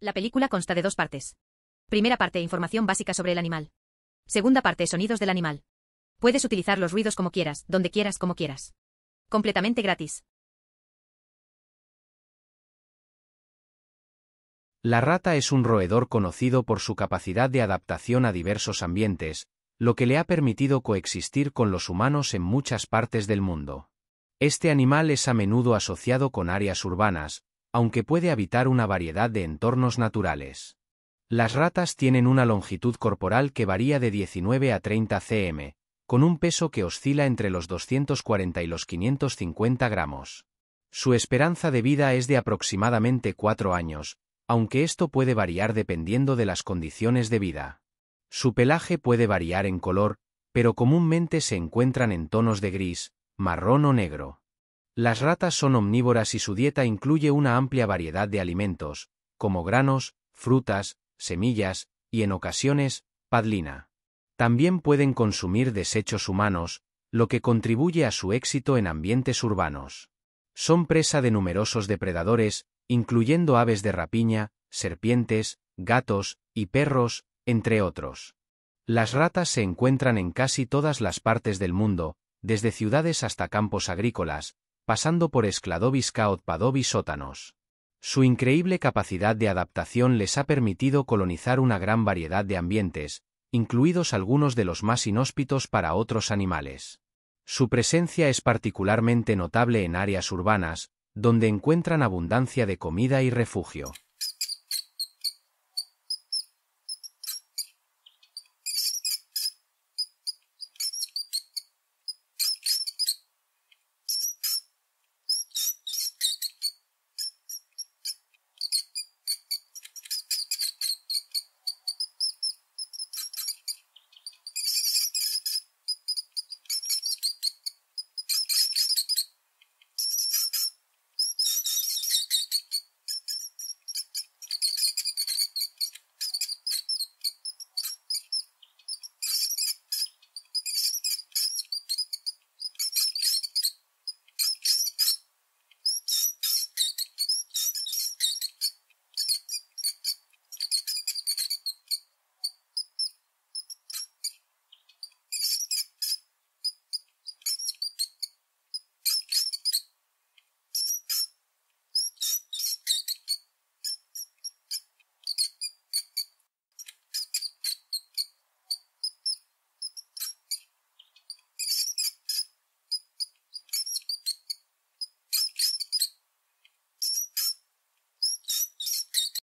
La película consta de dos partes. Primera parte, información básica sobre el animal. Segunda parte, sonidos del animal. Puedes utilizar los ruidos como quieras, donde quieras, como quieras. Completamente gratis. La rata es un roedor conocido por su capacidad de adaptación a diversos ambientes, lo que le ha permitido coexistir con los humanos en muchas partes del mundo. Este animal es a menudo asociado con áreas urbanas, aunque puede habitar una variedad de entornos naturales. Las ratas tienen una longitud corporal que varía de 19 a 30 cm, con un peso que oscila entre los 240 y los 550 gramos. Su esperanza de vida es de aproximadamente 4 años, aunque esto puede variar dependiendo de las condiciones de vida. Su pelaje puede variar en color, pero comúnmente se encuentran en tonos de gris, marrón o negro. Las ratas son omnívoras y su dieta incluye una amplia variedad de alimentos, como granos, frutas, semillas y en ocasiones, padlina. También pueden consumir desechos humanos, lo que contribuye a su éxito en ambientes urbanos. Son presa de numerosos depredadores, incluyendo aves de rapiña, serpientes, gatos y perros, entre otros. Las ratas se encuentran en casi todas las partes del mundo, desde ciudades hasta campos agrícolas, pasando por Skladovska Odpadovi sótanos. Su increíble capacidad de adaptación les ha permitido colonizar una gran variedad de ambientes, incluidos algunos de los más inhóspitos para otros animales. Su presencia es particularmente notable en áreas urbanas, donde encuentran abundancia de comida y refugio.